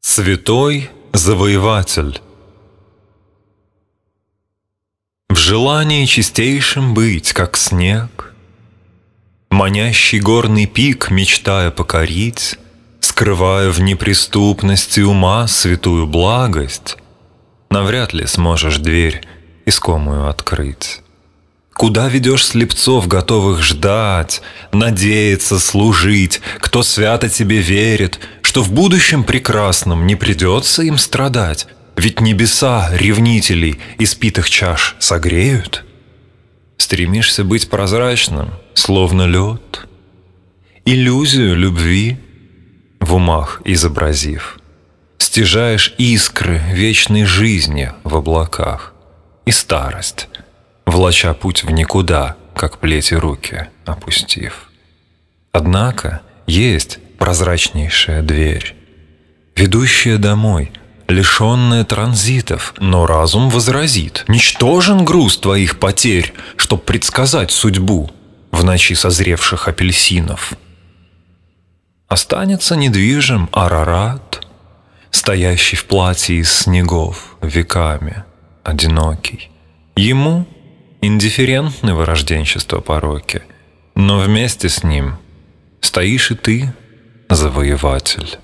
Святой завоеватель В желании чистейшим быть, как снег, Манящий горный пик, мечтая покорить, Скрывая в неприступности ума святую благость, Навряд ли сможешь дверь искомую открыть. Куда ведешь слепцов, готовых ждать, надеяться, служить, кто свято тебе верит, что в будущем прекрасном не придется им страдать, ведь небеса ревнителей из испитых чаш согреют. Стремишься быть прозрачным, словно лед, иллюзию любви в умах изобразив. Стяжаешь искры вечной жизни в облаках и старость, влача путь в никуда, как плети руки опустив. Однако есть прозрачнейшая дверь, ведущая домой, лишенная транзитов, но разум возразит. Ничтожен груз твоих потерь, чтоб предсказать судьбу в ночи созревших апельсинов. Останется недвижим Арарат, стоящий в платье из снегов веками, одинокий. Ему индифферентны вырожденчество пороки, но вместе с ним стоишь и ты завоеватель.